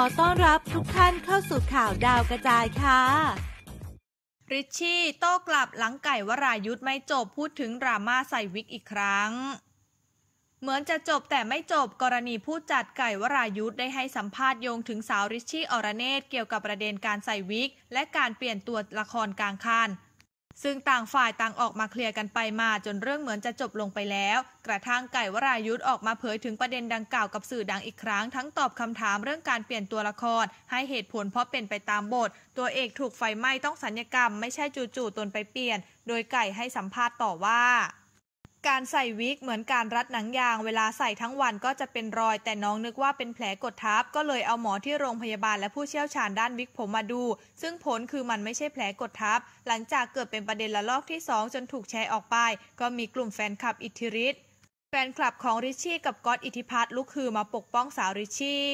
ขอต้อนรับทุกท่านเข้าสู่ข่าวดาวกระจายค่ะ ริชชี่โต้กลับหลังไก่วรายุทธไม่จบพูดถึงดราม่าใส่วิกอีกครั้ง เหมือนจะจบแต่ไม่จบกรณีผู้จัดไก่วรายุทธได้ให้สัมภาษณ์โยงถึงสาวริชชี่อรเนตเกี่ยวกับประเด็นการใส่วิกและการเปลี่ยนตัวละครกลางคันซึ่งต่างฝ่ายต่างออกมาเคลียร์กันไปมาจนเรื่องเหมือนจะจบลงไปแล้ว กระทั่งไก่วรายุทธ์ออกมาเผยถึงประเด็นดังกล่าวกับสื่อดังอีกครั้งทั้งตอบคำถามเรื่องการเปลี่ยนตัวละครให้เหตุผลเพราะเป็นไปตามบท ตัวเอกถูกไฟไหม้ต้องสัญญกรรมไม่ใช่จู่ๆ ตนไปเปลี่ยน โดยไก่ให้สัมภาษณ์ต่อว่าการใส่วิกเหมือนการรัดหนังยาง เวลาใส่ทั้งวันก็จะเป็นรอย แต่น้องนึกว่าเป็นแผลกดทับ ก็เลยเอาหมอที่โรงพยาบาลและผู้เชี่ยวชาญด้านวิกผมมาดู ซึ่งผลคือมันไม่ใช่แผลกดทับ หลังจากเกิดเป็นประเด็นละลอกที่2จนถูกแชร์ออกไปก็มีกลุ่มแฟนคลับอิทธิฤทธิ์แฟนคลับของริชชี่กับก๊อตอิทธิพัฒน์ลุกคือมาปกป้องสาวริชชี่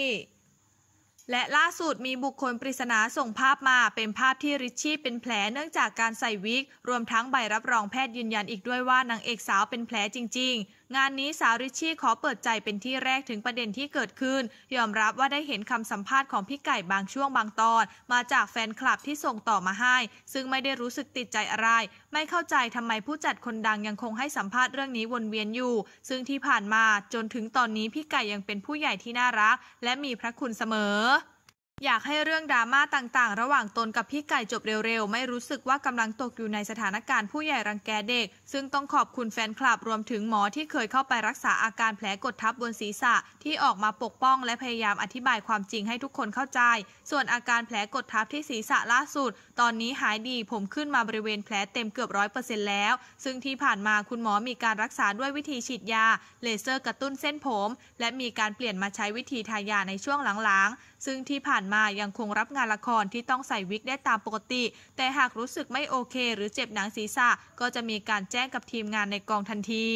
และล่าสุดมีบุคคลปริศนาส่งภาพมาเป็นภาพที่ริชชี่เป็นแผลเนื่องจากการใส่วิก รวมทั้งใบรับรองแพทย์ยืนยันอีกด้วยว่านางเอกสาวเป็นแผลจริง ๆ งานนี้สาวริชชี่ขอเปิดใจเป็นที่แรกถึงประเด็นที่เกิดขึ้น ยอมรับว่าได้เห็นคำสัมภาษณ์ของพี่ไก่บางช่วงบางตอน มาจากแฟนคลับที่ส่งต่อมาให้ ซึ่งไม่ได้รู้สึกติดใจอะไร ไม่เข้าใจทำไมผู้จัดคนดังยังคงให้สัมภาษณ์เรื่องนี้วนเวียนอยู่ ซึ่งที่ผ่านมาจนถึงตอนนี้พี่ไก่ยังเป็นผู้ใหญ่ที่น่ารัก และมีพระคุณเสมออยากให้เรื่องดราม่าต่างๆ ระหว่างตนกับพี่ไก่จบเร็ว ๆ ไม่รู้สึกว่ากำลังตกอยู่ในสถานการณ์ผู้ใหญ่รังแกเด็ก ซึ่งต้องขอบคุณแฟนคลับรวมถึงหมอที่เคยเข้าไปรักษาอาการแผลกดทับบนศีรษะที่ออกมาปกป้องและพยายามอธิบายความจริงให้ทุกคนเข้าใจ ส่วนอาการแผลกดทับที่ศีรษะล่าสุด ตอนนี้หายดีผมขึ้นมาบริเวณแผลเต็มเกือบร้อยเปอร์เซ็นต์แล้ว ซึ่งที่ผ่านมาคุณหมอมีการรักษาด้วยวิธีฉีดยาเลเซอร์ กระตุ้นเส้นผม และมีการเปลี่ยนมาใช้วิธีทายาในช่วงหลังๆ ซึ่งที่ผ่านมายังคงรับงานละครที่ต้องใส่วิกได้ตามปกติ แต่หากรู้สึกไม่โอเคหรือเจ็บหนังศีรษะก็จะมีการแจ้งกับทีมงานในกองทันที